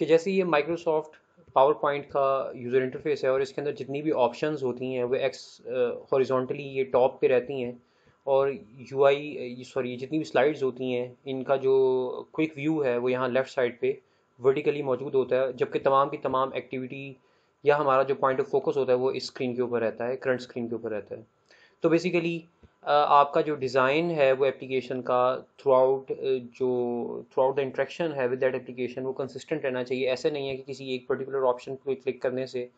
कि जैसे ये माइक्रोसॉफ्ट पावर पॉइंट का यूज़र इंटरफेस है और इसके अंदर जितनी भी ऑप्शन होती हैं वो एक्स हॉरिजॉन्टली ये टॉप पे रहती हैं और यू आई सॉरी जितनी भी स्लाइड्स होती हैं इनका जो क्विक व्यू है वो यहाँ लेफ़्ट साइड पे वर्टिकली मौजूद होता है जबकि तमाम की तमाम एक्टिविटी या हमारा जो पॉइंट ऑफ फोकस होता है वो इस स्क्रीन के ऊपर रहता है करंट स्क्रीन के ऊपर रहता है तो बेसिकली आपका जो डिज़ाइन है वो एप्लीकेशन का थ्रू आउट जो थ्रू आउट द इंट्रैक्शन है विद दैट एप्लीकेशन वो कंसिस्टेंट रहना चाहिए ऐसे नहीं है कि किसी एक पर्टिकुलर ऑप्शन को क्लिक करने से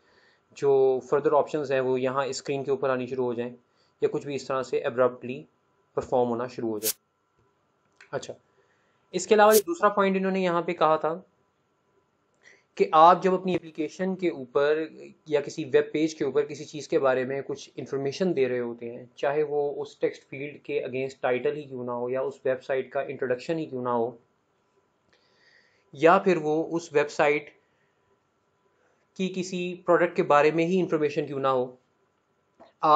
जो फर्दर ऑप्शंस हैं वो यहाँ स्क्रीन के ऊपर आनी शुरू हो जाएं या कुछ भी इस तरह से एब्रप्टली परफॉर्म होना शुरू हो जाए अच्छा इसके अलावा दूसरा पॉइंट इन्होंने यहाँ पर कहा था कि आप जब अपनी एप्लीकेशन के ऊपर या किसी वेब पेज के ऊपर किसी चीज़ के बारे में कुछ इन्फॉर्मेशन दे रहे होते हैं चाहे वो उस टेक्स्ट फील्ड के अगेंस्ट टाइटल ही क्यों ना हो या उस वेबसाइट का इंट्रोडक्शन ही क्यों ना हो या फिर वो उस वेबसाइट की किसी प्रोडक्ट के बारे में ही इंफॉर्मेशन क्यों ना हो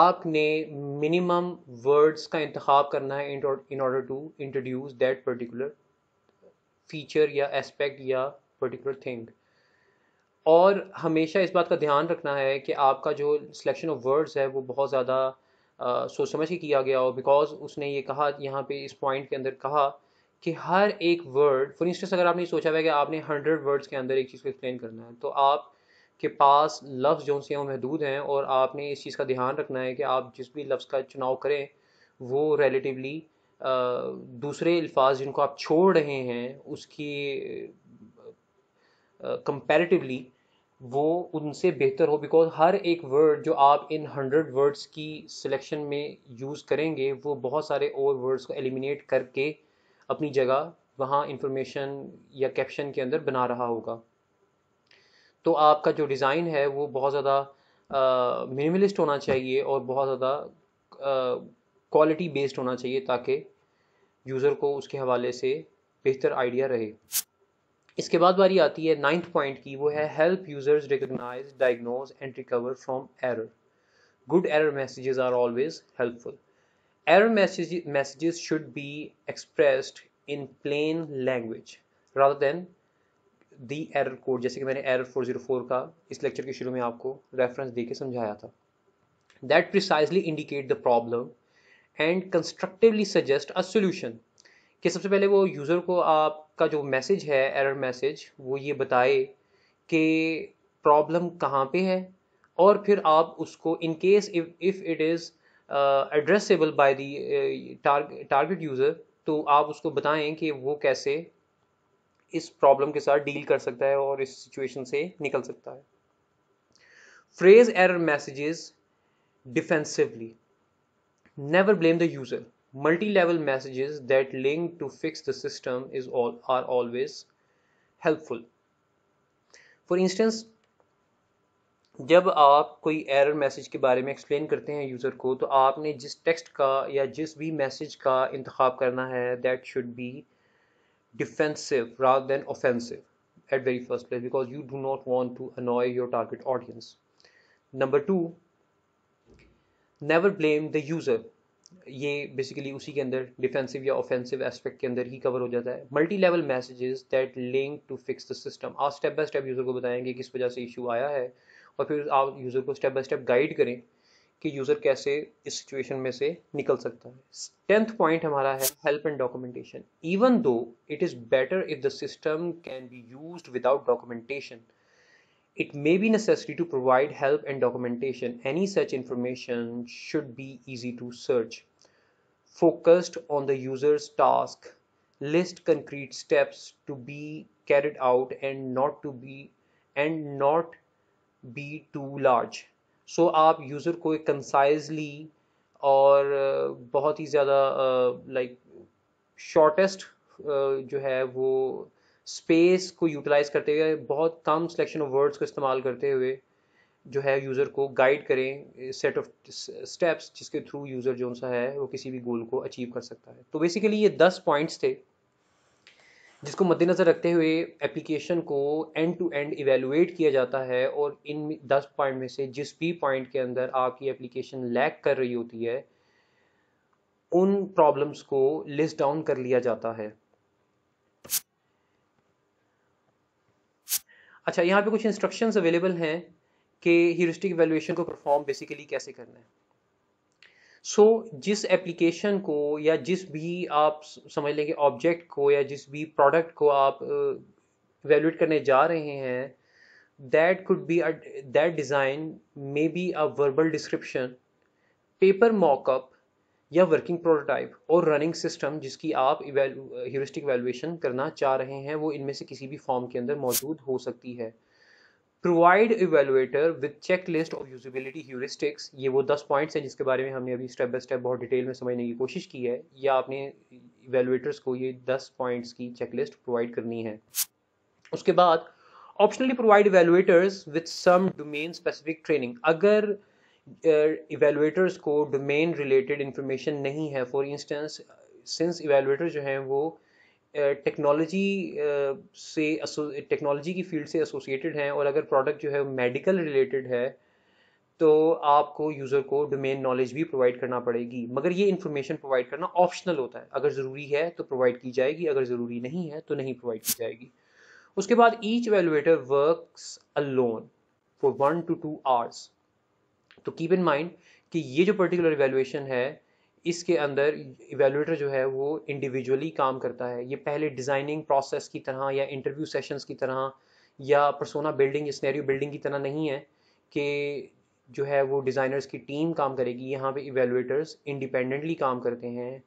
आपने मिनिमम वर्ड्स का इंतखब करना है in order to introduce that particular feature या एस्पेक्ट या पर्टिकुलर थिंग और हमेशा इस बात का ध्यान रखना है कि आपका जो सिलेक्शन ऑफ वर्ड्स है वो बहुत ज़्यादा सोच समझ के किया गया हो बिकॉज उसने ये कहा यहाँ पे इस पॉइंट के अंदर कहा कि हर एक वर्ड फॉर इंस्टेंस अगर आपने सोचा हुआ है कि आपने हंड्रेड वर्ड्स के अंदर एक चीज़ को एक्सप्लेन करना है तो आप के पास लफ्ज़ जो से हैं वो महदूद हैं और आपने इस चीज़ का ध्यान रखना है कि आप जिस भी लफ्ज़ का चुनाव करें वो रिलेटिवली दूसरे अल्फाज जिनको आप छोड़ रहे हैं उसकी कंपेरेटिवली वो उनसे बेहतर हो बिकॉज हर एक वर्ड जो आप इन हंड्रेड वर्ड्स की सिलेक्शन में यूज़ करेंगे वो बहुत सारे और वर्ड्स को एलिमिनेट करके अपनी जगह वहाँ इंफॉर्मेशन या कैप्शन के अंदर बना रहा होगा तो आपका जो डिज़ाइन है वो बहुत ज़्यादा मिनिमलिस्ट होना चाहिए और बहुत ज़्यादा क्वालिटी बेस्ड होना चाहिए ताकि यूज़र को उसके हवाले से बेहतर आइडिया रहे इसके बाद बारी आती है नाइन्थ पॉइंट की वो है help users recognise diagnose and recover from error good error messages are always helpful error message, messages should be expressed in plain language rather than the error code जैसे कि मैंने एरर फोर जीरो फोर का इस lecture के शुरू में आपको reference दे के समझाया था that precisely indicate the problem and constructively suggest a solution कि सबसे पहले वो यूज़र को आपका जो मैसेज है एरर मैसेज वो ये बताए कि प्रॉब्लम कहाँ पे है और फिर आप उसको in case if it is addressable by the target user तो आप उसको बताएं कि वो कैसे इस प्रॉब्लम के साथ डील कर सकता है और इस सिचुएशन से निकल सकता है phrase error messages defensively never blame the user multi-level messages that link to fix the system is all are always helpful for instance जब आप कोई error message के बारे में एक्सप्लेन करते हैं यूज़र को तो आपने जिस टेक्स्ट का या जिस भी मैसेज का इंतखब करना है that should be defensive rather than offensive at very first place because you do not want to annoy your target audience number 2 never blame the user ये बेसिकली उसी के अंदर डिफेंसिव या ऑफेंसिव एस्पेक्ट के अंदर ही कवर हो जाता है multi level messages that link to fix the system आप स्टेप बाय स्टेप यूज़र को बताएंगे किस वजह से इशू आया है और फिर आप यूज़र को स्टेप बाय स्टेप गाइड करें कि यूज़र कैसे इस सिचुएशन में से निकल सकता है टेंथ पॉइंट हमारा है help and documentation even though it is better if the system can be used without documentation It may be necessary to provide help and documentation. Any such information should be easy to search. Focused on the user's task, list concrete steps to be carried out and not to be and not be too large. so, आप user को concisely concisely और uh, बहुत ही ज़्यादा like uh, shortest uh, जो है वो space को utilise करते हुए बहुत कम सिलेक्शन ऑफ वर्ड्स को इस्तेमाल करते हुए जो है यूज़र को गाइड करें सेट ऑफ स्टेप्स जिसके थ्रू यूज़र जो सा है वो किसी भी गोल को अचीव कर सकता है तो बेसिकली ये दस पॉइंट्स थे जिसको मद्देनज़र रखते हुए एप्लीकेशन को एंड टू एंड इवेलुएट किया जाता है और इन दस पॉइंट में से जिस भी पॉइंट के अंदर आपकी एप्लीकेशन लैक कर रही होती है उन प्रॉब्लम्स को लिस्ट डाउन कर लिया जाता है अच्छा यहाँ पे कुछ इंस्ट्रक्शंस अवेलेबल हैं कि हीरोस्टिक वैल्यूएशन को परफॉर्म बेसिकली कैसे करना है सो so, जिस एप्लीकेशन को या जिस भी आप समझ लेंगे ऑब्जेक्ट को या जिस भी प्रोडक्ट को आप वैल्यूएट uh, करने जा रहे हैं that could be that design may be a verbal description paper mockup या वर्किंग प्रोटोटाइप और रनिंग सिस्टम जिसकी आप ह्यूरिस्टिक वैल्यूएशन करना चाह रहे हैं वो इनमें से किसी भी फॉर्म के अंदर मौजूद हो सकती है provide evaluator with check list of usability heuristics ये वो दस पॉइंट्स हैं जिसके बारे में हमने अभी स्टेप बाय स्टेप बहुत डिटेल में समझने की कोशिश की है या आपने इवेलुएटर्स को ये दस पॉइंट्स की चेक लिस्ट प्रोवाइड करनी है उसके बाद optionally provide evaluators with some domain specific training अगर इवेलुएटर्स uh, को डोमेन रिलेटेड इंफॉर्मेशन नहीं है फॉर इंस्टेंस सिंस इवेलुएटर जो हैं वो टेक्नोलॉजी uh, uh, से टेक्नोलॉजी की फील्ड से एसोसिएटेड हैं और अगर प्रोडक्ट जो है मेडिकल रिलेटेड है तो आपको यूज़र को डोमेन नॉलेज भी प्रोवाइड करना पड़ेगी मगर ये इन्फॉर्मेशन प्रोवाइड करना ऑप्शनल होता है अगर ज़रूरी है तो प्रोवाइड की जाएगी अगर ज़रूरी नहीं है तो नहीं प्रोवाइड की जाएगी उसके बाद each evaluator works alone for one to two hours तो कीप इन माइंड कि ये जो पर्टिकुलर इवेल्युएशन है इसके अंदर इवेल्यूटर जो है वो इंडिविजुअली काम करता है ये पहले डिज़ाइनिंग प्रोसेस की तरह या इंटरव्यू सेशंस की तरह या परसोना बिल्डिंग स्नैरियो बिल्डिंग की तरह नहीं है कि जो है वो डिज़ाइनर्स की टीम काम करेगी यहाँ पे इवेलुएटर्स इंडिपेंडेंटली काम करते हैं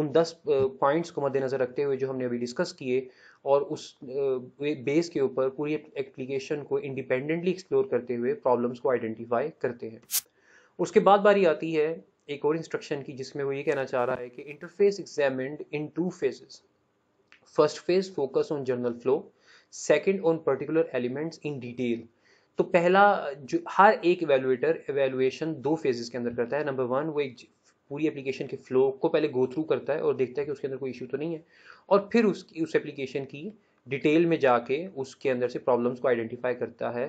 उन दस पॉइंट्स को मद्देनज़र रखते हुए जो हमने अभी डिस्कस किए और उस बेस के ऊपर पूरी एप्लीकेशन को इंडिपेंडेंटली एक्सप्लोर करते हुए प्रॉब्लम्स को आइडेंटिफाई करते हैं उसके बाद बारी आती है एक और इंस्ट्रक्शन की जिसमें वो ये कहना चाह रहा है कि interface examined in two phases first phase focus on general flow second on particular elements in detail तो पहला जो हर एक एवेलुएटर एवेलुएशन दो फेजेस के अंदर करता है नंबर वन वो एक पूरी एप्लीकेशन के फ्लो को पहले गो थ्रू करता है और देखता है कि उसके अंदर कोई इशू तो नहीं है और फिर उसकी उस एप्लीकेशन की डिटेल में जाके उसके अंदर से प्रॉब्लम्स को आइडेंटिफाई करता है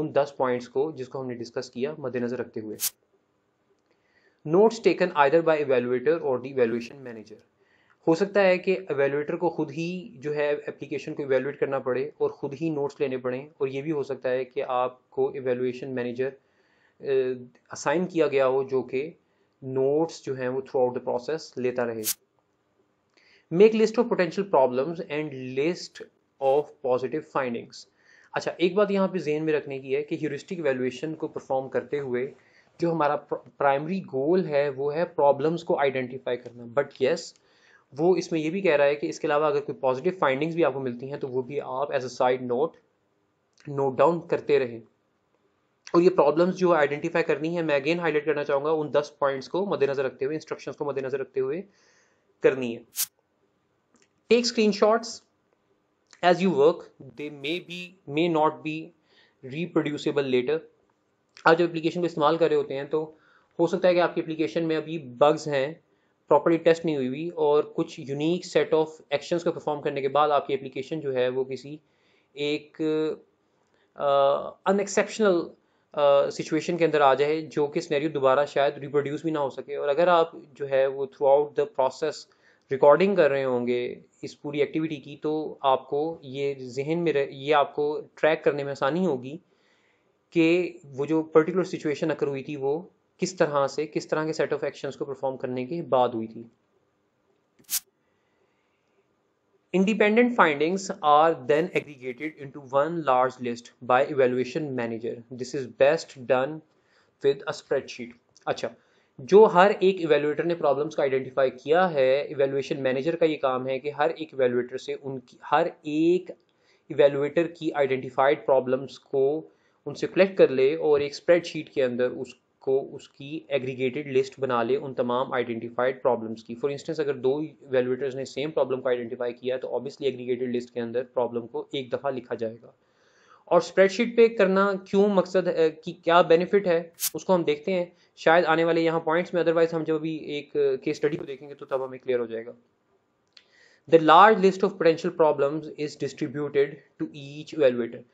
उन दस पॉइंट्स को जिसको हमने डिस्कस किया मद्देनजर रखते हुए notes taken either by evaluator और दी वैल्यूएशन मैनेजर हो सकता है कि एवेलुएटर को खुद ही जो है एप्लीकेशन को एवेलुएट करना पड़े और खुद ही नोट्स लेने पड़ें और ये भी हो सकता है कि आपको एवेलुएशन मैनेजर असाइन किया गया हो जो कि नोट्स जो हैं वो थ्रू आउट द प्रोसेस लेता रहे make list of potential problems and list of positive findings अच्छा एक बात यहाँ पे जेन में रखने की है कि ह्यूरिस्टिक वैल्यूएशन को परफॉर्म करते हुए जो हमारा प्राइमरी गोल है वो है प्रॉब्लम्स को आइडेंटिफाई करना बट येस yes, वो इसमें ये भी कह रहा है कि इसके अलावा अगर कोई पॉजिटिव फाइंडिंग्स भी आपको मिलती हैं तो वो भी आप as a side note note down करते रहें और ये प्रॉब्लम्स जो आइडेंटिफाई करनी है मैं अगेन हाईलाइट करना चाहूँगा उन दस पॉइंट्स को मद्देनजर रखते हुए इंस्ट्रक्शंस को मद्देनजर रखते हुए करनी है take screen shots as you work they may be may not be reproducible later आप जब एप्लीकेशन को इस्तेमाल कर रहे होते हैं तो हो सकता है कि आपकी एप्लीकेशन में अभी बग्स हैं प्रॉपरली टेस्ट नहीं हुई हुई और कुछ यूनिक सेट ऑफ एक्शंस को परफॉर्म करने के बाद आपकी एप्लीकेशन जो है वो किसी एक अनएक्सेप्शनल uh, सिचुएशन के अंदर आ जाए जो कि स्नैरियो दोबारा शायद रिप्रोड्यूस भी ना हो सके और अगर आप जो है वो throughout the process recording कर रहे होंगे इस पूरी एक्टिविटी की तो आपको ये जहन में रह, ये आपको ट्रैक करने में आसानी होगी कि वो जो पर्टिकुलर सिचुएशन अकर हुई थी वो किस तरह से किस तरह के सेट ऑफ एक्शंस को परफॉर्म करने के बाद हुई थी independent findings are then aggregated into one large list by evaluation manager this is best done with a spreadsheet अच्छा जो हर एक इवेल्युएटर ने प्रॉब्लम्स का आइडेंटिफाई किया है इवेल्युएशन मैनेजर का ये काम है कि हर एक इवेल्युएटर से उनकी हर एक इवेल्युएटर की आइडेंटिफाइड प्रॉब्लम्स को उनसे कलेक्ट कर ले और एक स्प्रेडशीट के अंदर उस को उसकी एग्रीगेटेड लिस्ट बना ले उन तमाम आइडेंटिफाइड प्रॉब्लम्स की फॉर इंस्टेंस अगर दो वेलुएटर्स ने सेम प्रॉब्लम को आइडेंटिफाई किया तो ऑब्वियसली एग्रीगेटेड लिस्ट के अंदर प्रॉब्लम को एक दफ़ा लिखा जाएगा और स्प्रेडशीट पे करना क्यों मकसद है कि क्या बेनिफिट है उसको हम देखते हैं शायद आने वाले यहाँ पॉइंट्स में अदरवाइज हम जब अभी एक केस स्टडी को देखेंगे तो तब हमें क्लियर हो जाएगा the large list of potential problems is distributed to each evaluator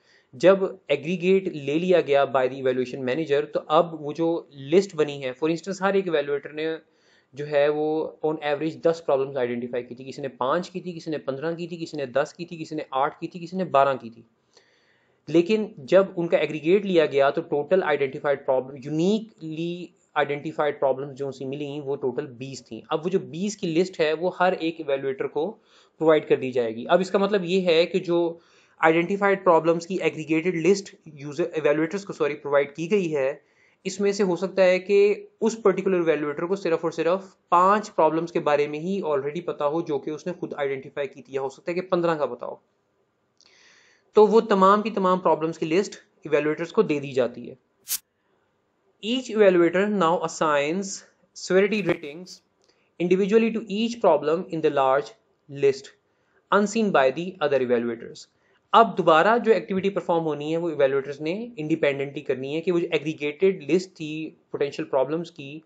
जब एग्रीगेट ले लिया गया बाय द इवेल्यूशन मैनेजर तो अब वो जो लिस्ट बनी है फॉर इंस्टेंस हर एक इवेल्यूएटर ने जो है वो ऑन एवरेज दस प्रॉब्लम्स आइडेंटिफाई की थी किसी ने पाँच की थी किसी ने पंद्रह की थी किसी ने दस की थी किसी ने आठ की थी किसी ने बारह की थी लेकिन जब उनका एग्रीगेट लिया गया तो total identified problem uniquely identified problem जो उनसे मिली वो टोटल बीस थी अब वो जो बीस की लिस्ट है वो हर एक इवेल्यूएटर को प्रोवाइड कर दी जाएगी अब इसका मतलब ये है कि जो आइडेंटिफाइड प्रॉब्लम्स की एग्रीगेटेड लिस्ट यूजर एवेलुएटर्स को सॉरी प्रोवाइड की गई है इसमें से हो सकता है कि उस पर्टिकुलर वैल्यूएटर को सिर्फ और सिर्फ पांच प्रॉब्लम्स के बारे में ही ऑलरेडी पता हो जो कि उसने खुद आइडेंटिफाई की थी हो सकता है कि पंद्रह का पता हो तो वो तमाम की तमाम प्रॉब्लम्स की लिस्ट इवेलुएटर्स को दे दी जाती है each evaluator now assigns severity ratings individually to each problem in the large list unseen by the other evaluators अब दोबारा जो एक्टिविटी परफॉर्म होनी है वो इवेलुएटर्स ने इंडिपेंडेंटली करनी है कि वो जो एग्रीगेटेड लिस्ट थी पोटेंशियल प्रॉब्लम्स की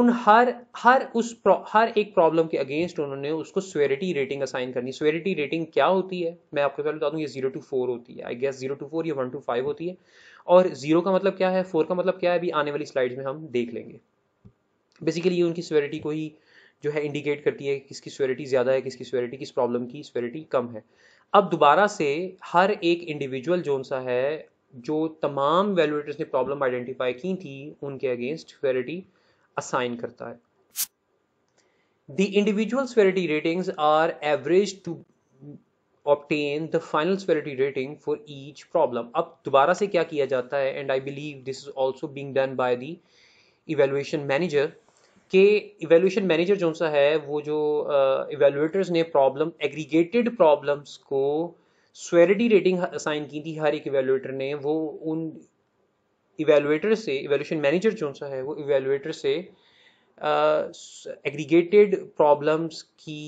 उन हर हर उस हर एक प्रॉब्लम के अगेंस्ट उन्होंने उसको स्वेरिटी रेटिंग असाइन करनी स्वेरिटी रेटिंग क्या होती है मैं आपको पहले बता दूँ ये जीरो टू फोर होती है I guess zero to four या वन टू फाइव होती है और जीरो का मतलब क्या है फोर का मतलब क्या है अभी आने वाली स्लाइड्स में हम देख लेंगे बेसिकली ये उनकी स्वेरिटी को ही जो है इंडिकेट करती है किसकी स्वेरिटी ज़्यादा है किसकी स्वेरिटी किस प्रॉब्लम की स्वेरिटी कम है अब दोबारा से हर एक इंडिविजुअल जोन सा है जो तमाम वेलुएटर्स ने प्रॉब्लम आइडेंटिफाई की थी उनके अगेंस्ट स्वेरिटी असाइन करता है the individual severity ratings are average to obtain the final severity rating for each problem अब दोबारा से क्या किया जाता है and I believe this is also being done by the evaluation manager कि इवेल्यूशन मैनेजर जो सा है वो जो इवेल्यूएटर्स ने प्रॉब्लम एग्रीगेटेड प्रॉब्लम्स को स्वेरिटी रेटिंग असाइन की थी हर एक इवेल्यूएटर ने वो उन इवेल्यूएटर से इवेल्यूशन मैनेजर जो सा है वो इवेल्यूएटर से एग्रीगेटेड uh, प्रॉब्लम्स की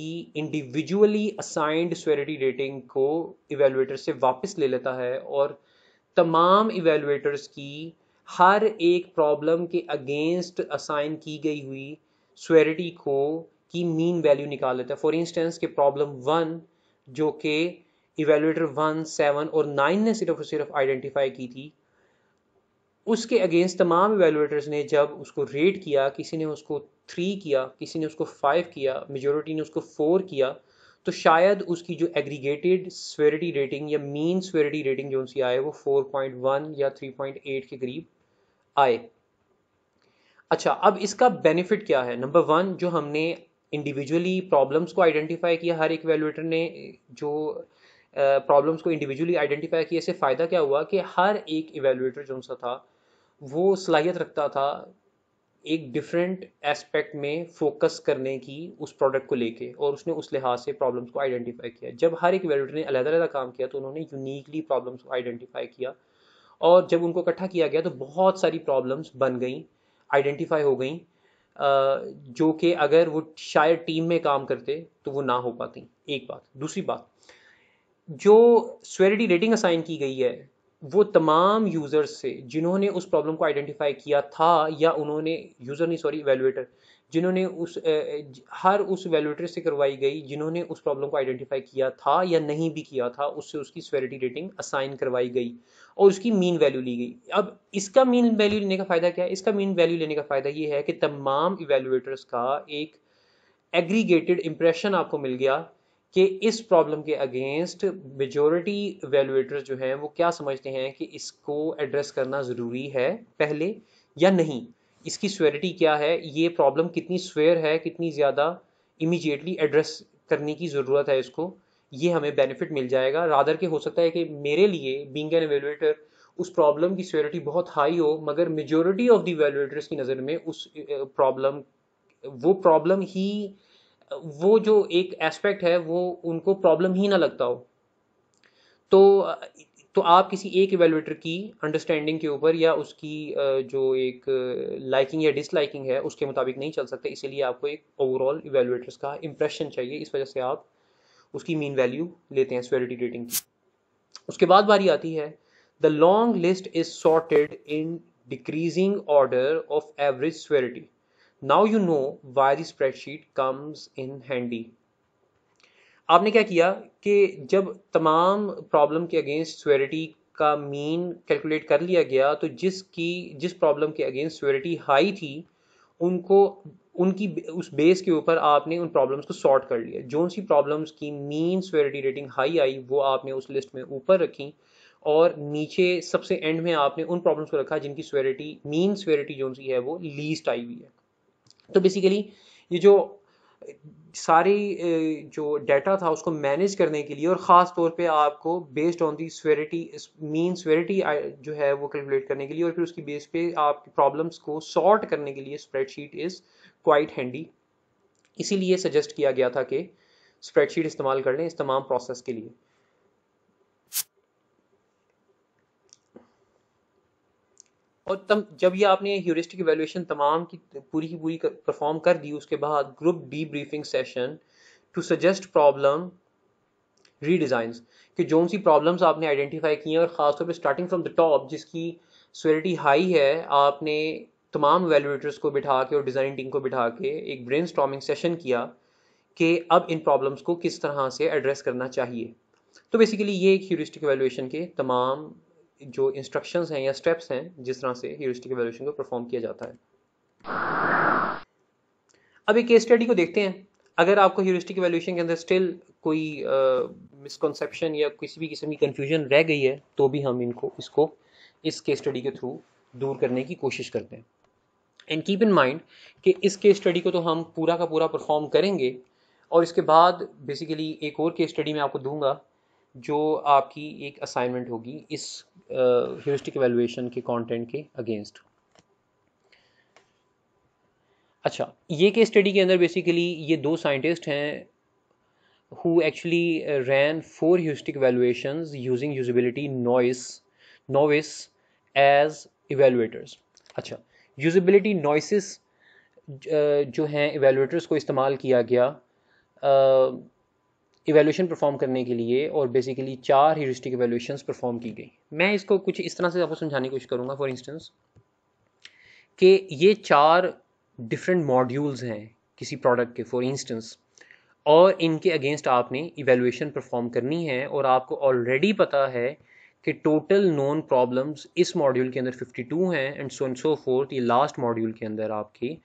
इंडिविजुअली असाइंड स्वेरिटी रेटिंग को इवेल्यूएटर से वापस ले लेता है और तमाम इवेल्यूएटर्स की हर एक प्रॉब्लम के अगेंस्ट असाइन की गई हुई स्वेरिटी को की मीन वैल्यू निकाल लेता है फॉर इंस्टेंस के प्रॉब्लम वन जो कि इवेल्यूटर वन सेवन और नाइन ने सिर्फ और सिर्फ आइडेंटिफाई की थी उसके अगेंस्ट तमाम इवेल्यूटर्स ने जब उसको रेट किया किसी ने उसको थ्री किया किसी ने उसको फाइव किया मेजोरिटी ने उसको फोर किया तो शायद उसकी जो एग्रीगेटेड स्वेरिटी रेटिंग या मीन स्वेरिटी रेटिंग जो उनकी आए वो 4.1 या 3.8 के करीब आए अच्छा अब इसका बेनिफिट क्या है नंबर वन जो हमने इंडिविजुअली प्रॉब्लम्स को आइडेंटिफाई किया हर एक वैल्यूएटर ने जो प्रॉब्लम्स uh, को इंडिविजुअली आइडेंटिफाई किया इससे फ़ायदा क्या हुआ कि हर एक इवेलुएटर जो सा था वो सलाहियत रखता था एक डिफरेंट एस्पेक्ट में फोकस करने की उस प्रोडक्ट को लेके और उसने उस लिहाज से प्रॉब्लम्स को आइडेंटिफाई किया जब हर एक इवेलुएटर ने अलग अलग काम किया तो उन्होंने यूनिकली प्रॉब्लम्स को आइडेंटिफाई किया और जब उनको इकट्ठा किया गया तो बहुत सारी प्रॉब्लम्स बन गई आइडेंटिफाई हो गई जो कि अगर वो शायद टीम में काम करते तो वो ना हो पाती एक बात दूसरी बात जो स्वेरिटी रेटिंग असाइन की गई है वो तमाम यूज़र्स से जिन्होंने उस प्रॉब्लम को आइडेंटिफाई किया था या उन्होंने यूज़र नहीं सॉरी इवेलुएटर जिन्होंने उस हर उस वैल्यूटर से करवाई गई जिन्होंने उस प्रॉब्लम को आइडेंटिफाई किया था या नहीं भी किया था उससे उसकी स्वेरिटी रेटिंग असाइन करवाई गई और उसकी मीन वैल्यू ली गई अब इसका मीन वैल्यू लेने का फ़ायदा क्या है इसका मीन वैल्यू लेने का फ़ायदा ये है कि तमाम इवेल्यूटर्स का एक एग्रीगेटेड इम्प्रेशन आपको मिल गया कि इस प्रॉब्लम के अगेंस्ट मेजोरिटी वैल्यूएटर्स जो हैं वो क्या समझते हैं कि इसको एड्रेस करना ज़रूरी है पहले या नहीं इसकी स्वेरिटी क्या है ये प्रॉब्लम कितनी स्वेयर है कितनी ज़्यादा इमीजिएटली एड्रेस करने की ज़रूरत है इसको ये हमें बेनिफिट मिल जाएगा रादर के हो सकता है कि मेरे लिए बींग एन एवेलुएटर उस प्रॉब्लम की स्वेरिटी बहुत हाई हो मगर मेजोरिटी ऑफ दी एवेलुएटर्स की नज़र में उस प्रॉब्लम वो प्रॉब्लम ही वो जो एक एस्पेक्ट है वो उनको प्रॉब्लम ही ना लगता हो तो तो आप किसी एक इवेलुएटर की अंडरस्टैंडिंग के ऊपर या उसकी जो एक लाइकिंग या डिसलाइकिंग है उसके मुताबिक नहीं चल सकते इसीलिए आपको एक ओवरऑल इवेलुएटर्स का इंप्रेशन चाहिए इस वजह से आप उसकी मीन वैल्यू लेते हैं स्वेरिटी रेटिंग की उसके बाद बारी आती है the long list is sorted in decreasing order of average severity now you know why spreadsheet comes in handy आपने क्या किया कि जब तमाम प्रॉब्लम के अगेंस्ट स्वेरिटी का मीन कैलकुलेट कर लिया गया तो जिसकी जिस प्रॉब्लम के अगेंस्ट स्वेरिटी हाई थी उनको उनकी उस बेस के ऊपर आपने उन प्रॉब्लम्स को सॉर्ट कर लिया जो सी प्रॉब्लम्स की मीन स्वेरिटी रेटिंग हाई आई वो आपने उस लिस्ट में ऊपर रखी और नीचे सबसे एंड में आपने उन प्रॉब्लम्स को रखा जिनकी स्वेरिटी मीन स्वेरिटी जो सी है वो लीस्ट आई हुई है तो बेसिकली ये जो सारी जो डाटा था उसको मैनेज करने के लिए और ख़ास तौर पे आपको based on the severity mean severity जो है वो कैलकुलेट करने के लिए और फिर उसकी बेस पे आप प्रॉब्लम्स को सॉर्ट करने के लिए स्प्रेडशीट इज़ क्वाइट हैंडी इसीलिए सजेस्ट किया गया था कि स्प्रेडशीट इस्तेमाल कर लें इस तमाम प्रोसेस के लिए और तम जब ये आपने ह्यूरिस्टिक इवेल्युएशन तमाम की पूरी की पूरी परफॉर्म कर दी उसके बाद group debriefing session to suggest problem redesign कि जो सी प्रॉब्लम्स आपने आइडेंटिफाई की हैं और ख़ासतौर पर स्टार्टिंग फ्रॉम द टॉप जिसकी स्वेरिटी हाई है आपने तमाम वैल्यूएटर्स को बिठा के और डिज़ाइन टीम को बिठा के एक ब्रेन सेशन किया कि अब इन प्रॉब्लम्स को किस तरह से एड्रेस करना चाहिए तो बेसिकली ये एक ह्यूरिस्टिक वैल्यूएशन के तमाम जो इंस्ट्रक्शंस हैं या स्टेप्स हैं जिस तरह से ह्यूरिस्टिक एवोल्यूशन को परफॉर्म किया जाता है अब एक केस स्टडी को देखते हैं अगर आपको ह्यूरिस्टिक एवोल्यूशन के अंदर स्टिल कोई मिसकॉन्सेप्शन uh, या किसी भी किस्म की कन्फ्यूजन रह गई है तो भी हम इनको इसको इस केस स्टडी के थ्रू दूर करने की कोशिश करते हैं एंड कीप इन माइंड कि इस केस स्टडी को तो हम पूरा का पूरा परफॉर्म करेंगे और इसके बाद बेसिकली एक और केस स्टडी मैं आपको दूंगा जो आपकी एक असाइनमेंट होगी इस ह्यूरिस्टिक एवेलुएशन के कंटेंट के अगेंस्ट अच्छा ये केस स्टडी के अंदर बेसिकली ये दो साइंटिस्ट हैं who actually ran four heuristic evaluation using usability novice novice as evaluators अच्छा यूजिबिलिटी नॉइसिस जो हैं इवेलुएटर्स को इस्तेमाल किया गया इवेल्यूशन परफॉर्म करने के लिए और बेसिकली चार हीरिस्टिक इवेल्यूशन परफॉर्म की गई मैं इसको कुछ इस तरह से आपको समझाने की कोशिश करूँगा फॉर इंस्टेंस कि ये चार डिफरेंट मॉड्यूल्स हैं किसी प्रोडक्ट के फॉर इंस्टेंस और इनके अगेंस्ट आपने इवेल्यूशन परफॉर्म करनी है और आपको ऑलरेडी पता है कि टोटल नॉन प्रॉब्लम्स इस मॉड्यूल के अंदर 52 हैं and so and so fourth ये लास्ट मॉड्यूल के अंदर आपकी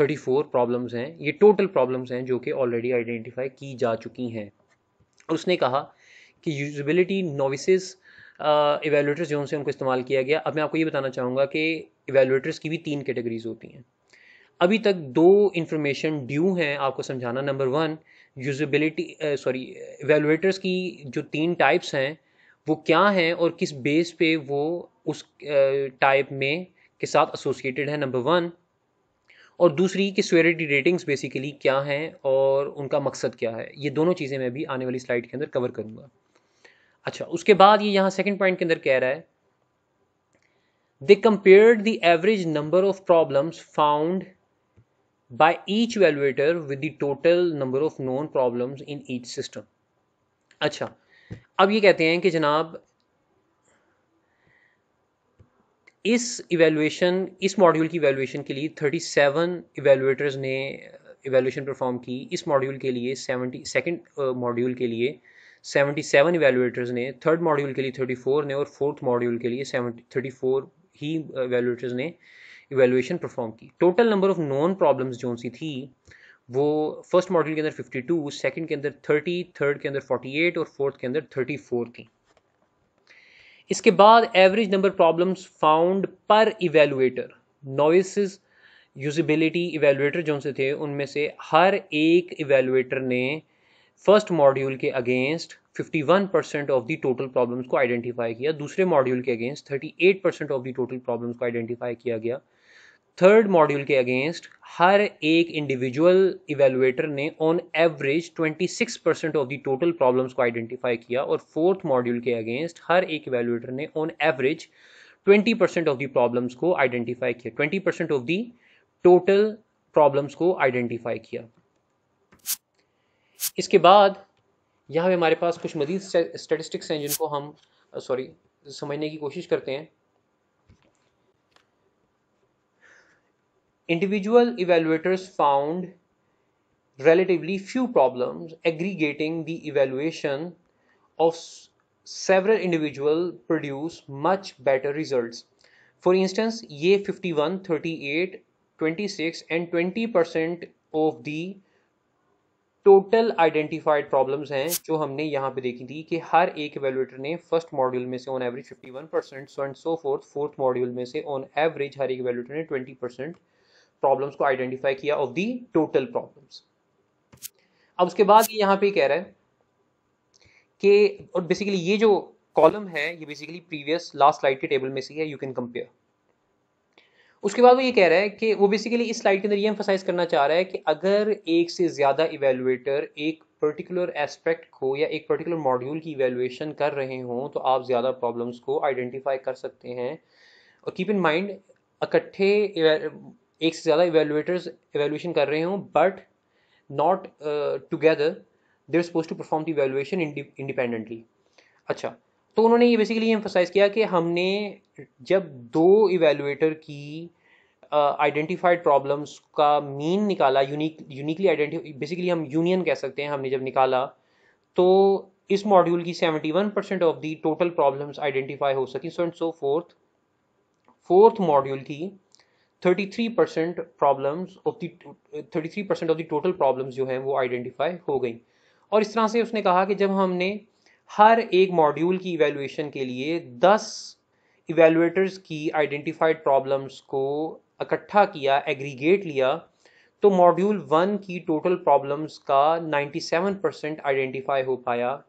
34 प्रॉब्लम्स हैं ये टोटल प्रॉब्लम्स हैं जो कि ऑलरेडी आइडेंटिफाई की जा चुकी हैं उसने कहा कि यूजबिलिटी नोविस इवेलुएटर्स जो उनसे उनको इस्तेमाल किया गया अब मैं आपको ये बताना चाहूँगा कि इवेलुएटर्स की भी तीन कैटेगरीज होती हैं अभी तक दो इन्फॉर्मेशन ड्यू हैं आपको समझाना number one usability sorry evaluators की जो तीन टाइप्स हैं वो क्या हैं और किस बेस पे वो उस टाइप uh, में के साथ एसोसिएटेड है नंबर वन और दूसरी कि स्वेरिटी रेटिंग्स बेसिकली क्या हैं और उनका मकसद क्या है ये दोनों चीज़ें मैं भी आने वाली स्लाइड के अंदर कवर करूंगा अच्छा उसके बाद ये यहाँ सेकेंड पॉइंट के अंदर कह रहा है they compare the average number of problems found by each evaluator with the total number of known problems in each system अच्छा अब ये कहते हैं कि जनाब इस इवेलुएशन इस मॉड्यूल की इवेलुएशन के लिए 37 इवेलुएटर्स ने इवेलुएशन uh, परफॉर्म की इस मॉड्यूल के लिए 70 सेकंड मॉड्यूल के लिए 77 इवेलुएटर्स ने थर्ड मॉड्यूल के लिए 34 ने और फोर्थ मॉड्यूल के लिए थर्टी 34 ही इवेलुएटर्स uh, ने इवेलुएशन परफॉर्म की total number of known problems जो सी थी वो फर्स्ट मॉड्यूल के अंदर 52 सेकंड के अंदर 30 थर्ड के अंदर 48 और फोर्थ के अंदर 34 थी इसके बाद average number problems found per evaluator novices usability evaluator जो से थे उनमें से हर एक इवेलुएटर ने फर्स्ट मॉड्यूल के against 51 percent of the total problems को आइडेंटिफाई किया दूसरे मॉड्यूल के against 38 percent of the total problems को आइडेंटिफाई किया गया थर्ड मॉड्यूल के अगेंस्ट हर एक इंडिविजुअल इवेलुएटर ने on average 26 percent of the total problems को आइडेंटिफाई किया और फोर्थ मॉड्यूल के अगेंस्ट हर एक इवेलुएटर ने on average 20 percent of the problems को आइडेंटिफाई किया 20 percent of the total problems को आइडेंटिफाई किया इसके बाद यहाँ पे हमारे पास कुछ मजीद स्टेटिस्टिक्स हैं जिनको हम सॉरी समझने की कोशिश करते हैं Individual evaluators found relatively few problems aggregating the evaluation of several individual produce much better results. For instance, ye 51, 38, 26 and 20 percent of the total identified problems हैं जो हमने यहाँ पे देखी थी कि हर एक एवेलुएटर ने फर्स्ट मॉड्यूल में से on average 51 percent so and so fourth fourth module में से ऑन एवरेज हर एक एवेलुएटर ने 20 परसेंट प्रॉब्लम्स को आइडेंटिफाई किया ऑफ दी टोटल प्रॉब्लम्स अब उसके बाद ये यहाँ पे कह रहा है कि और बेसिकली ये जो कॉलम है ये बेसिकली प्रीवियस लास्ट स्लाइड के टेबल में से है यू कैन कंपेयर उसके बाद वो ये कह रहा है कि वो बेसिकली इस स्लाइड के अंदर ये एम्फोसाइज करना चाह रहा है कि अगर एक से ज़्यादा इवेलुएटर एक पर्टिकुलर एस्पेक्ट को या एक पर्टिकुलर मॉड्यूल की इवेलुएशन कर रहे हों तो आप ज़्यादा प्रॉब्लम्स को आइडेंटिफाई कर सकते हैं और कीप इन माइंड इकट्ठे एक से ज़्यादा इवेलुएटर्स इवेलुएशन कर रहे हों but not together there suppose to perform the evaluation independently अच्छा तो उन्होंने ये बेसिकली एम्फोसाइज किया कि हमने जब दो इवेलुएटर की आइडेंटिफाइड uh, प्रॉब्लम्स का मीन निकाला यूनिक यूनिकली आइडेंटिफाई बेसिकली हम यूनियन कह सकते हैं हमने जब निकाला तो इस मॉड्यूल की 71 percent of the total problems identify हो सकी so and so fourth fourth module की 33% problems of the percent of the total problems जो हैं वो आइडेंटिफाई हो गई और इस तरह से उसने कहा कि जब हमने हर एक मॉड्यूल की इवेलुएशन के लिए 10 इवेलुएटर्स की आइडेंटिफाइड प्रॉब्लम्स को इकट्ठा किया एग्रीगेट लिया तो मॉड्यूल वन की टोटल प्रॉब्लम्स का 97 परसेंट आइडेंटिफाई हो पाया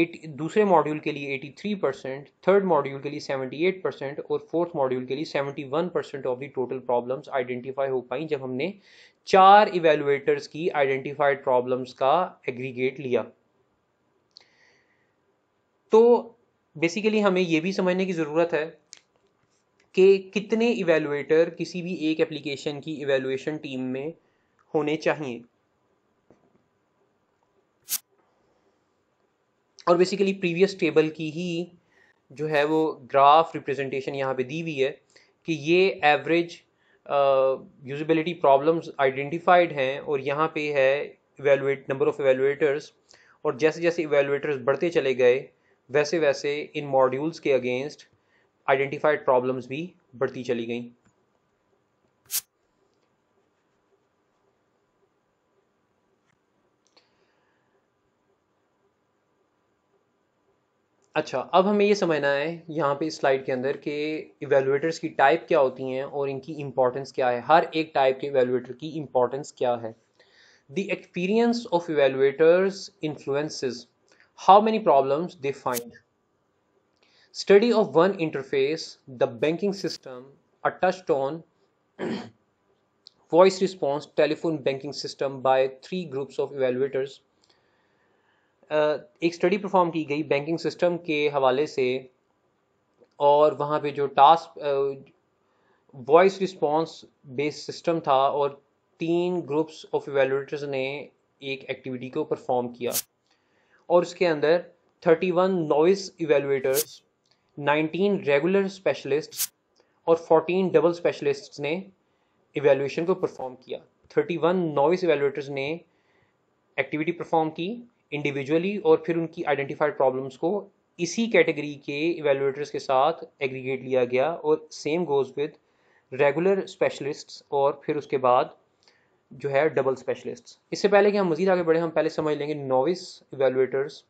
एटी दूसरे मॉड्यूल के लिए 83 परसेंट थर्ड मॉड्यूल के लिए 78 परसेंट और फोर्थ मॉड्यूल के लिए 71 percent of the total problems identify हो पाई जब हमने चार इवेलुएटर्स की आइडेंटिफाइड प्रॉब्लम्स का एग्रीगेट लिया तो बेसिकली हमें यह भी समझने की ज़रूरत है कि कितने इवेलुएटर किसी भी एक एप्लीकेशन की इवेलुएशन टीम में होने चाहिए और बेसिकली प्रीवियस टेबल की ही जो है वो ग्राफ रिप्रेजेंटेशन यहाँ पे दी हुई है कि ये एवरेज यूजबिलिटी प्रॉब्लम्स आइडेंटिफाइड हैं और यहाँ पे है इवेलुएट नंबर ऑफ एवेलुएटर्स और जैसे जैसे इवेलुएटर्स बढ़ते चले गए वैसे वैसे इन मॉड्यूल्स के अगेंस्ट आइडेंटिफाइड प्रॉब्लम्स भी बढ़ती चली गई अच्छा अब हमें ये समझना है यहाँ पे स्लाइड के अंदर कि इवेलुएटर्स की टाइप क्या होती हैं और इनकी इम्पॉर्टेंस क्या है हर एक टाइप के इवेलुएटर की इम्पॉर्टेंस क्या है the experience of evaluators influences how many problems they find study of one interface the banking system a touch tone voice response telephone banking system by three groups of evaluators एक study perform की गई banking system के हवाले से और वहाँ पे जो task voice response based system था और तीन ग्रुप्स ऑफ इवेलुएटर्स ने एक एक्टिविटी को परफॉर्म किया और उसके अंदर 31 नॉइस इवेलुएटर्स 19 रेगुलर स्पेशलिस्ट और 14 डबल स्पेशलिस्ट ने इवेलुएशन को परफॉर्म किया 31 नॉइस इवेलुएटर्स ने एक्टिविटी परफॉर्म की इंडिविजुअली और फिर उनकी आइडेंटिफाइड प्रॉब्लम्स को इसी कैटेगरी के इवेलुएटर्स के साथ एग्रीगेट लिया गया और same goes with regular specialist और फिर उसके बाद जो है डबल स्पेशलिस्ट इससे पहले कि हम मजीद आगे बढ़े हम पहले समझ लेंगे नोविस इवेलुएटर्स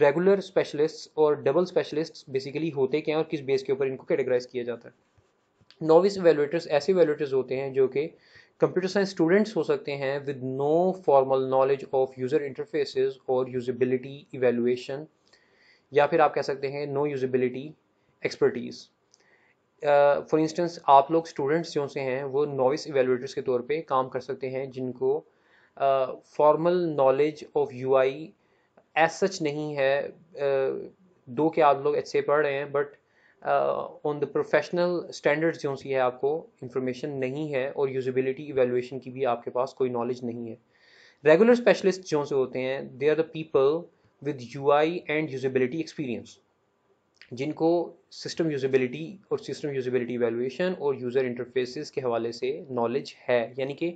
रेगुलर स्पेशलिस्ट और डबल स्पेशलिस्ट बेसिकली होते क्या हैं और किस बेस के ऊपर इनको कैटेगराइज किया जाता है नोविस इवेलुएटर्स ऐसे इवेलुएटर्स होते हैं जो कि कंप्यूटर साइंस स्टूडेंट्स हो सकते हैं with no formal knowledge of user interfaces और यूजबिलिटी इवेलुएशन या फिर आप कह सकते हैं no usability expertise for instance आप लोग स्टूडेंट्स जो से हैं वो नॉइस इवेलुएटर्स के तौर पे काम कर सकते हैं जिनको formal knowledge of U I as such नहीं है uh, दो के आप लोग एच पढ़ रहे हैं but on the professional standards जो सी है आपको इन्फॉर्मेशन नहीं है और यूजबिलिटी इवेलुएशन की भी आपके पास कोई नॉलेज नहीं है रेगुलर स्पेशलिस्ट जो से होते हैं they are the people with U I and usability experience जिनको सिस्टम यूजबिलिटी और सिस्टम यूजबिलिटी वैल्यूएशन और यूज़र इंटरफेसेस के हवाले से नॉलेज है यानी कि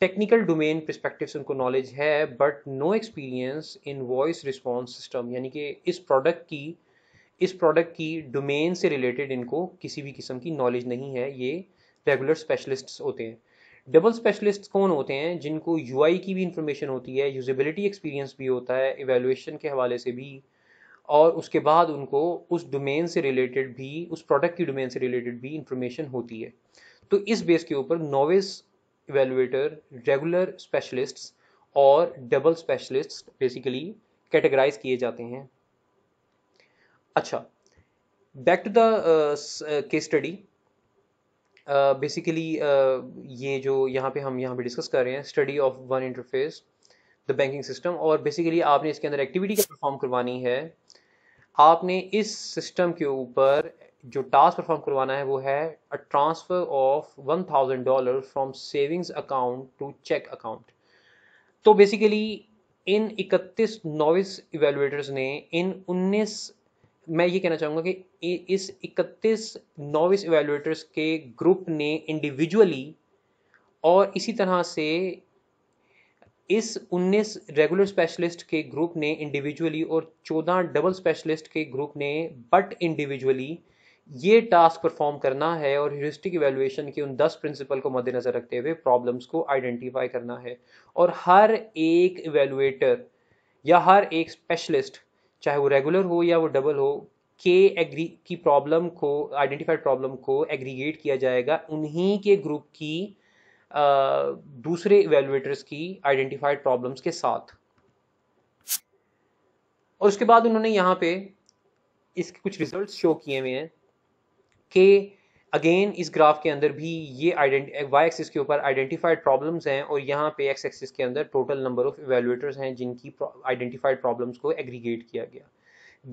टेक्निकल डोमेन परस्पेक्टिव से उनको नॉलेज है but no experience in voice response system यानी कि इस प्रोडक्ट की इस प्रोडक्ट की डोमेन से रिलेटेड इनको किसी भी किस्म की नॉलेज नहीं है ये रेगुलर स्पेशलिस्ट्स होते हैं डबल स्पेशलिस्ट कौन होते हैं जिनको यू की भी इंफॉर्मेशन होती है यूजेबिलिटी एक्सपीरियंस भी होता है एवेलुएशन के हवाले से भी और उसके बाद उनको उस डोमेन से रिलेटेड भी उस प्रोडक्ट की डोमेन से रिलेटेड भी इंफॉर्मेशन होती है तो इस बेस के ऊपर नोवेस इवेलुएटर रेगुलर स्पेशलिस्ट्स और डबल स्पेशलिस्ट्स बेसिकली कैटेगराइज किए जाते हैं अच्छा back to the case study basically ये जो यहाँ पे हम यहाँ पे डिस्कस कर रहे हैं study of one interface the banking system और बेसिकली आपने इसके अंदर एक्टिविटी क्या परफॉर्म करवानी है आपने इस सिस्टम के ऊपर जो टास्क परफॉर्म करवाना है वो है a transfer of one thousand dollar from savings account to check account तो बेसिकली इन इकतीस नॉविस इवेलुएटर्स ने इन उन्नीस मैं ये कहना चाहूँगा कि इस 31 नॉविस इवेलुएटर्स के ग्रुप ने इंडिविजुअली और इसी तरह से इस 19 रेगुलर स्पेशलिस्ट के ग्रुप ने इंडिविजुअली और 14 डबल स्पेशलिस्ट के ग्रुप ने बट इंडिविजुअली ये टास्क परफॉर्म करना है और ह्यूरिस्टिक इवेलुएशन के उन 10 प्रिंसिपल को मद्देनज़र रखते हुए प्रॉब्लम्स को आइडेंटिफाई करना है और हर एक इवेलुएटर या हर एक स्पेशलिस्ट चाहे वो रेगुलर हो या वो डबल हो के एग्री की प्रॉब्लम को आइडेंटिफाइड प्रॉब्लम को एग्रीगेट किया जाएगा उन्हीं के ग्रुप की दूसरे इवेलुएटर्स की आइडेंटिफाइड प्रॉब्लम्स के साथ और उसके बाद उन्होंने यहाँ पे इसके कुछ रिजल्ट्स शो किए हुए हैं कि अगेन इस ग्राफ के अंदर भी ये वाई एक्सिस के ऊपर आइडेंटिफाइड प्रॉब्लम्स हैं और यहाँ पे एक्स एक्सिस के अंदर टोटल नंबर ऑफ इवेलुएटर्स हैं जिनकी आइडेंटिफाइड प्रॉब्लम्स को एग्रीगेट किया गया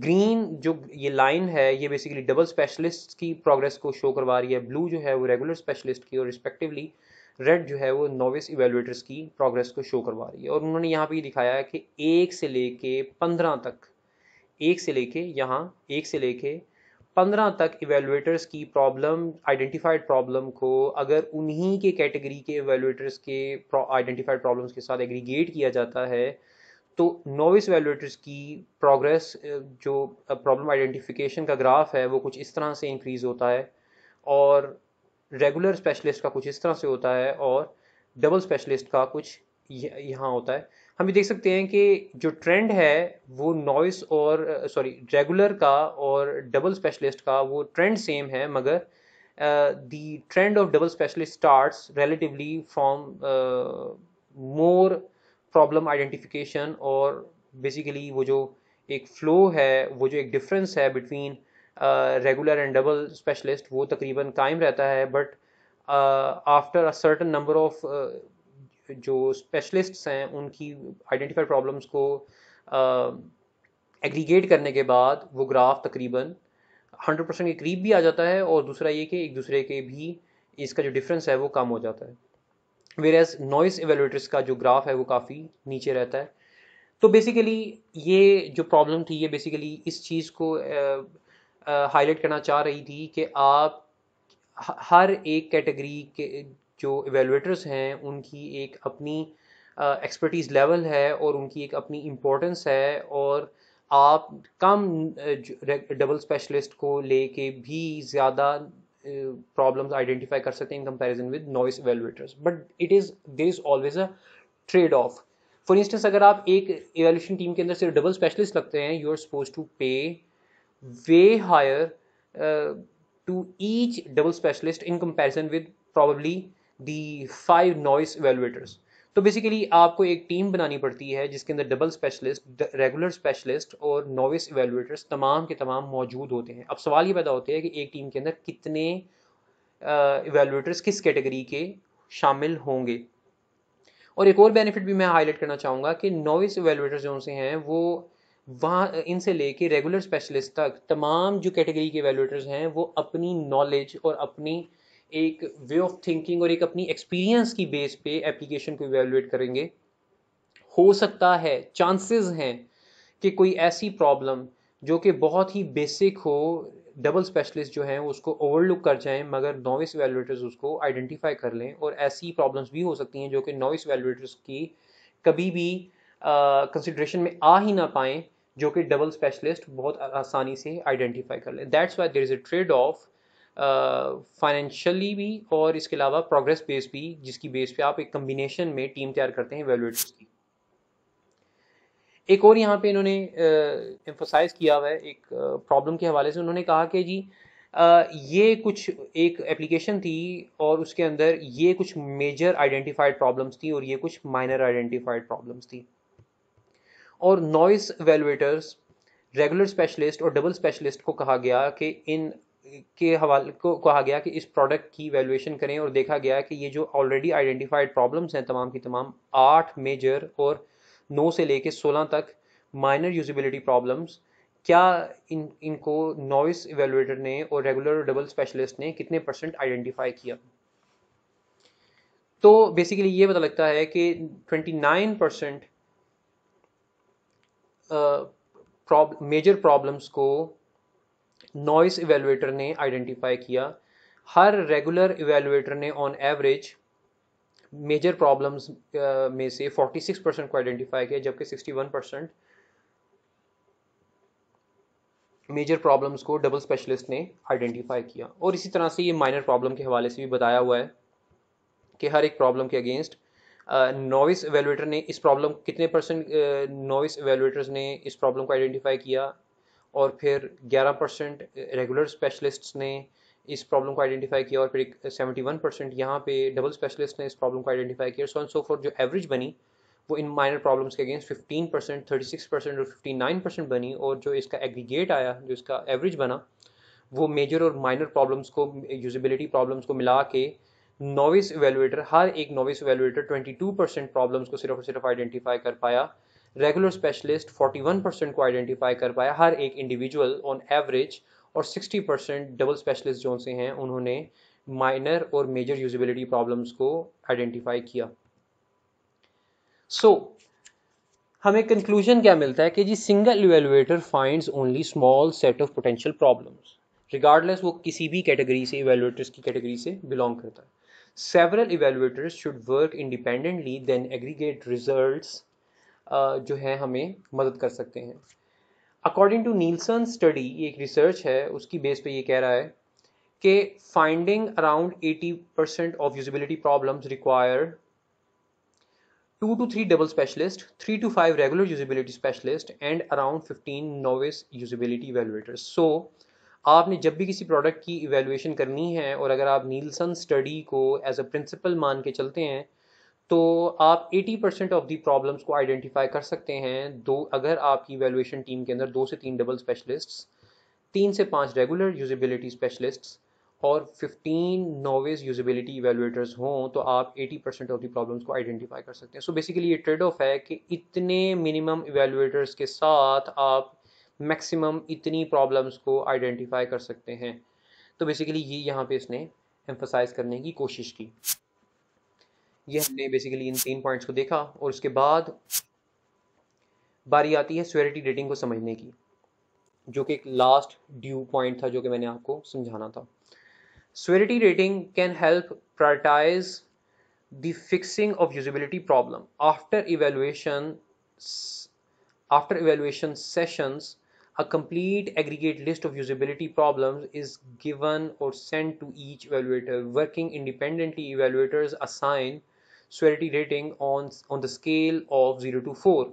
ग्रीन जो ये लाइन है ये बेसिकली डबल स्पेशलिस्ट की प्रोग्रेस को शो करवा रही है ब्लू जो है वो रेगुलर स्पेशलिस्ट की और रिस्पेक्टिवली रेड जो है वो नोविस इवेलुएटर्स की प्रोग्रेस को शो करवा रही है और उन्होंने यहाँ पे ये दिखाया है कि एक से लेके पंद्रह तक एक से लेके यहाँ एक से लेके पंद्रह तक इवेलुएटर्स की प्रॉब्लम आइडेंटिफाइड प्रॉब्लम को अगर उन्हीं के कैटेगरी के इवेलुएटर्स के आइडेंटिफाइड प्रॉब्लम्स के साथ एग्रीगेट किया जाता है तो नोविस इवेलुएटर्स की प्रोग्रेस जो प्रॉब्लम आइडेंटिफिकेशन का ग्राफ है वो कुछ इस तरह से इंक्रीज़ होता है और रेगुलर स्पेशलिस्ट का कुछ इस तरह से होता है और डबल स्पेशलिस्ट का कुछ यहाँ होता है हम ये देख सकते हैं कि जो ट्रेंड है वो नॉइस और सॉरी रेगुलर का और डबल स्पेशलिस्ट का वो ट्रेंड सेम है मगर the trend of double specialist starts relatively from more problem identification और बेसिकली वो जो एक फ्लो है वो जो एक डिफरेंस है between regular and double specialist वो तकरीबन कायम रहता है but after a certain number of जो स्पेशलिस्ट्स हैं उनकी आइडेंटिफाई प्रॉब्लम्स को एग्रीगेट uh, करने के बाद वो ग्राफ तकरीबन 100 परसेंट के करीब भी आ जाता है और दूसरा ये कि एक दूसरे के भी इसका जो डिफरेंस है वो कम हो जाता है वेर एज नॉइस एवेलुएटर्स का जो ग्राफ है वो काफ़ी नीचे रहता है तो बेसिकली ये जो प्रॉब्लम थी ये बेसिकली इस चीज़ को हाईलाइट uh, uh, करना चाह रही थी कि आप हर एक कैटेगरी के जो एवेलुएटर्स हैं उनकी एक अपनी एक्सपर्टीज़ लेवल है और उनकी एक अपनी इम्पोर्टेंस है और आप कम डबल स्पेशलिस्ट को लेके भी ज़्यादा प्रॉब्लम्स आइडेंटिफाई कर सकते हैं in comparison with novice evaluators but it is there is always a trade off for instance अगर आप एक एवेल्यूशन टीम के अंदर सिर्फ डबल स्पेशलिस्ट लगते हैं you are suppose to pay way higher to each double specialist in comparison with probably the five novice evaluators तो basically आपको एक टीम बनानी पड़ती है जिसके अंदर डबल स्पेशलिस्ट रेगुलर स्पेशलिस्ट और नॉविस इवेलुएटर्स तमाम के तमाम मौजूद होते हैं अब सवाल ये पैदा होते हैं कि एक टीम के अंदर कितने इवेलुएटर्स किस कैटेगरी के शामिल होंगे और एक और बेनिफिट भी मैं हाईलाइट करना चाहूँगा कि नॉविस इवेलुएटर्स जो उनसे हैं वो वहाँ इनसे लेके रेगुलर स्पेशलिस्ट तक तमाम जो कैटेगरी के इवेलुएटर्स हैं वो अपनी नॉलेज और अपनी एक वे ऑफ थिंकिंग और एक अपनी एक्सपीरियंस की बेस पे एप्लीकेशन को इवेलुएट करेंगे हो सकता है चांसेस हैं कि कोई ऐसी प्रॉब्लम जो कि बहुत ही बेसिक हो डबल स्पेशलिस्ट जो हैं उसको ओवरलुक कर जाएं मगर नॉविस वैल्यूएटर्स उसको आइडेंटिफाई कर लें और ऐसी प्रॉब्लम्स भी हो सकती हैं जो कि नॉविस वैल्यूएटर्स की कभी भी कंसिड्रेशन में आ ही ना पाएँ जो कि डबल स्पेशलिस्ट बहुत आसानी से आइडेंटिफाई कर लें that's why there is a trade off financially भी और इसके अलावा प्रोग्रेस बेस भी जिसकी बेस पे आप एक कम्बिनेशन में टीम तैयार करते हैं एवेलुएटर्स की एक और यहाँ पे इन्होंने एम्फोसाइज किया हुआ है एक प्रॉब्लम के हवाले से उन्होंने कहा कि जी आ, ये कुछ एक एप्लीकेशन थी और उसके अंदर ये कुछ मेजर आइडेंटिफाइड प्रॉब्लम्स थी और ये कुछ माइनर आइडेंटिफाइड प्रॉब्लम्स थी और नॉइस एवेलुएटर्स रेगुलर स्पेशलिस्ट और डबल स्पेशलिस्ट को कहा गया कि इन के हवाले को कहा गया कि इस प्रोडक्ट की वैल्यूएशन करें और देखा गया कि ये जो ऑलरेडी आइडेंटिफाइड प्रॉब्लम्स हैं तमाम की तमाम आठ मेजर और नौ से लेके सोलह तक माइनर यूजिबिलिटी प्रॉब्लम्स क्या इन इनको नॉइस इवेलुएटर ने और रेगुलर डबल स्पेशलिस्ट ने कितने परसेंट आइडेंटिफाई किया तो बेसिकली ये पता लगता है कि twenty nine percent major problems को नॉइस इवेलुएटर ने आइडेंटिफाई किया हर रेगुलर इवेलुएटर ने ऑन एवरेज मेजर प्रॉब्लम्स में से 46 परसेंट को आइडेंटिफाई किया जबकि 61 परसेंट मेजर प्रॉब्लम्स को डबल स्पेशलिस्ट ने आइडेंटिफाई किया और इसी तरह से ये माइनर प्रॉब्लम के हवाले से भी बताया हुआ है कि हर एक प्रॉब्लम के अगेंस्ट नॉइस एवेलुएटर ने इस प्रॉब्लम कितने परसेंट नॉइस एवेलुएटर्स ने इस प्रॉब्लम को आइडेंटिफाई किया और फिर 11 परसेंट रेगुलर स्पेशलिस्ट्स ने इस प्रॉब्लम को आइडेंटिफाई किया और फिर एक सेवेंटी वन परसेंट यहाँ पे डबल स्पेशलिस्ट ने इस प्रॉब्लम को आइडेंटिफाई किया सो एंड सो फॉर जो एवरेज बनी वो इन माइनर प्रॉब्लम्स के against fifteen percent thirty six percent और फिफ्टी नाइन परसेंट बनी और जो इसका एग्रीगेट आया जो इसका एवरेज बना वो मेजर और माइनर प्रॉब्लम्स को यूजिबिलिटी प्रॉब्लम्स को मिला के नोविस एवेलुएटर हर एक novice evaluator twenty two percent problems को सिर्फ और सिर्फ आइडेंटिफाई कर पाया रेगुलर स्पेशलिस्ट 41 परसेंट को आइडेंटिफाई कर पाया हर एक इंडिविजुअल ऑन एवरेज और 60 परसेंट डबल स्पेशलिस्ट जो से हैं उन्होंने माइनर और मेजर यूजिबिलिटी प्रॉब्लम्स को आइडेंटिफाई किया सो so, हमें कंक्लूजन क्या मिलता है कि जी single evaluator finds only small set of potential problems regardless वो किसी भी कैटेगरी से इवेलुएटर्स की कैटेगरी से बिलोंग करता है several evaluators should work independently then aggregate results जो है हमें मदद कर सकते हैं अकॉर्डिंग टू नीलसन स्टडी एक रिसर्च है उसकी बेस पे ये कह रहा है कि finding around 80 percent of usability problems require to to three double specialist three to five regular usability specialist and around fifteen novice usability evaluators so आपने जब भी किसी प्रोडक्ट की इवेलुएशन करनी है और अगर आप नीलसन स्टडी को एज अ प्रिंसिपल मान के चलते हैं तो आप 80 परसेंट ऑफ दी प्रॉब्लम्स को आइडेंटिफाई कर सकते हैं दो अगर आपकी वैल्यूएशन टीम के अंदर दो से तीन डबल स्पेशलिस्ट तीन से पाँच रेगुलर यूजिबिलिटी स्पेशलिस्ट और 15 नोवेज यूजिबिलिटी एवेलुएटर्स हों तो आप 80 परसेंट ऑफ दी प्रॉब्लम्स को आइडेंटिफाई कर सकते हैं सो so बेसिकली ये ट्रेड ऑफ है कि इतने मिनिमम इवेलुएटर्स के साथ आप मैक्सिमम इतनी प्रॉब्लम्स को आइडेंटिफाई कर सकते हैं तो बेसिकली ये यहाँ पे इसने एम्फोसाइज करने की कोशिश की ये हमने बेसिकली इन तीन पॉइंट्स को देखा और उसके बाद बारी आती है स्वेरिटी डेटिंग को समझने की जो कि एक लास्ट ड्यू पॉइंट था जो कि मैंने आपको समझाना था severity rating can help prioritize the fixing of usability problem after evaluation after evaluation sessions a complete aggregate list of usability problem is given और send to each evaluator working independently evaluators assign severity rating on, on the scale of 0 to 4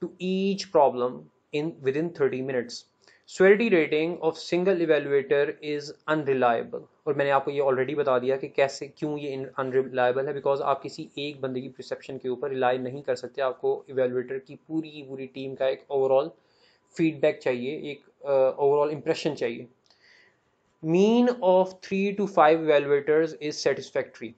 to each problem in within 30 minutes. Severity rating of single evaluator is unreliable. और मैंने आपको ये already बता दिया कि कैसे क्यों ये unreliable है because आप किसी एक बंदे की perception के ऊपर rely नहीं कर सकते आपको evaluator की पूरी की पूरी टीम का एक overall feedback चाहिए एक overall impression चाहिए mean of 3 to 5 evaluators is satisfactory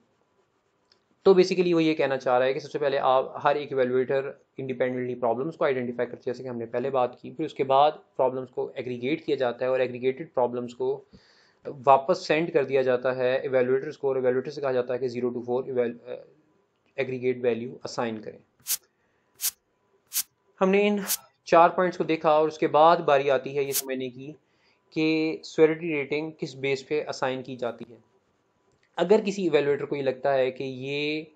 तो बेसिकली वो ये कहना चाह रहा है कि सबसे पहले आप हर एक इवेलुएटर इंडिपेंडेंटली प्रॉब्लम्स को आइडेंटिफाई करते हैं जैसे कि हमने पहले बात की फिर उसके बाद प्रॉब्लम्स को एग्रीगेट किया जाता है और एग्रीगेटेड प्रॉब्लम्स को वापस सेंड कर दिया जाता है एवेलुएटर्स को और एवेलुएटर से कहा जाता है कि zero to four aggregate value assign करें हमने इन चार पॉइंट्स को देखा और उसके बाद बारी आती है ये समझने की कि स्वेरिटी रेटिंग किस बेस पे असाइन की जाती है अगर किसी इवेलुएटर को ये लगता है कि ये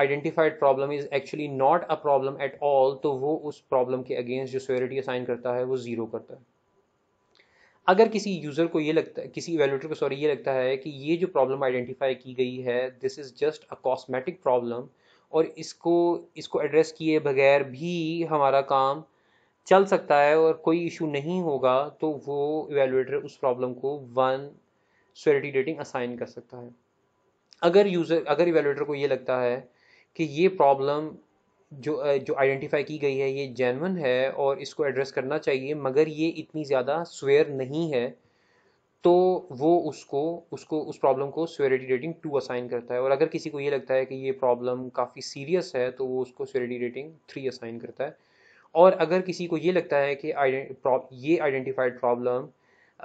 identified problem is actually not a problem at all तो वो उस प्रॉब्लम के अगेंस्ट जो सेवेरिटी असाइन करता है वो ज़ीरो करता है अगर किसी यूज़र को ये लगता है किसी इवेलुएटर को सॉरी ये लगता है कि ये जो प्रॉब्लम आइडेंटिफाई की गई है this is just a cosmetic problem और इसको इसको एड्रेस किए बगैर भी हमारा काम चल सकता है और कोई इशू नहीं होगा तो वो इवेलुएटर उस प्रॉब्लम को वन स्वेरिटी रेटिंग असाइन कर सकता है अगर यूज़र अगर इवेलुएटर को ये लगता है कि ये प्रॉब्लम जो जो आइडेंटिफाई की गई है ये जेनवन है और इसको एड्रेस करना चाहिए मगर ये इतनी ज़्यादा स्वेयर नहीं है तो वो उसको उसको उस प्रॉब्लम को स्वेरिटी रेटिंग टू असाइन करता है और अगर किसी को ये लगता है कि ये प्रॉब्लम काफ़ी सीरियस है तो वो उसको स्वेरिटी रेटिंग थ्री असाइन करता है और अगर किसी को ये लगता है कि ये आइडेंटिफाइड प्रॉब्लम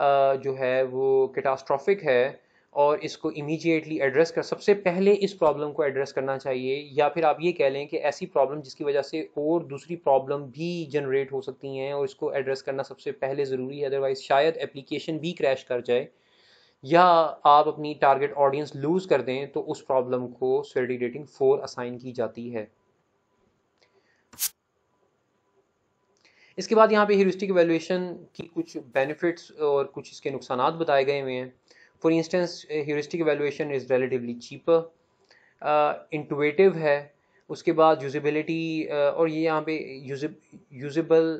जो है वो कैटास्ट्रॉफिक है और इसको इमीडिएटली एड्रेस कर सबसे पहले इस प्रॉब्लम को एड्रेस करना चाहिए या फिर आप ये कह लें कि ऐसी प्रॉब्लम जिसकी वजह से और दूसरी प्रॉब्लम भी जनरेट हो सकती हैं और इसको एड्रेस करना सबसे पहले ज़रूरी है अदरवाइज़ शायद एप्लीकेशन भी क्रैश कर जाए या आप अपनी टारगेट ऑडियंस लूज़ कर दें तो उस प्रॉब्लम को स्वेडी रेटिंग फोर असाइन की जाती है इसके बाद यहाँ पे हीरिस्टिक वैल्यूएशन की कुछ बेनिफिट्स और कुछ इसके नुकसान बताए गए हुए हैं for instance heuristic evaluation is relatively cheaper intuitive है उसके बाद यूजबिलिटी uh, और ये यहाँ पे usable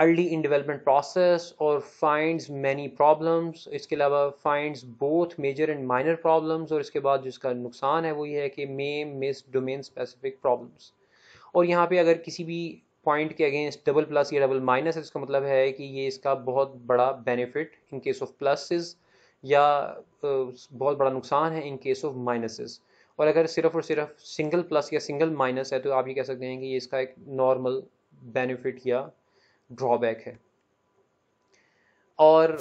early in development process और फाइंड मैनी प्रॉब्लम्स इसके अलावा find both major and minor problems और इसके बाद जिसका नुकसान है वो ये है कि may miss domain specific problems और यहाँ पे अगर किसी भी पॉइंट के अगेंस्ट डबल प्लस या डबल माइनस है इसका मतलब है कि ये इसका बहुत बड़ा benefit in case of pluses या बहुत बड़ा नुकसान है इन केस ऑफ माइनसेस और अगर सिर्फ और सिर्फ सिंगल प्लस या सिंगल माइनस है तो आप ये कह सकते हैं कि ये इसका एक नॉर्मल बेनिफिट या ड्रॉबैक है और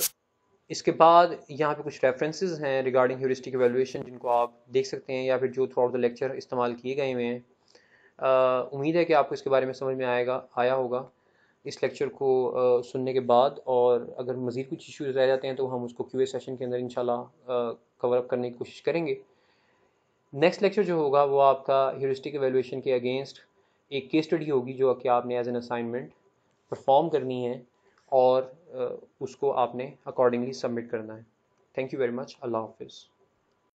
इसके बाद यहाँ पे कुछ रेफरेंसेस हैं रिगार्डिंग ह्यूरिस्टिक एवेलुएशन जिनको आप देख सकते हैं या फिर जो थ्रू आउट द लेक्चर इस्तेमाल किए गए हुए हैं उम्मीद है कि आपको इसके बारे में समझ में आएगा आया होगा इस लेक्चर को सुनने के बाद और अगर मज़ीद कुछ इश्यूज रह जाते हैं तो हम उसको क्यू ए सेशन के अंदर इन कवर अप करने की कोशिश करेंगे नेक्स्ट लेक्चर जो होगा वो आपका ह्यूरिस्टिक एवेलुएशन के अगेंस्ट एक केस स्टडी होगी जो कि आपने एज एन असाइनमेंट परफॉर्म करनी है और उसको आपने अकॉर्डिंगली सबमिट करना है थैंक यू वेरी मच अल्लाह हाफिज़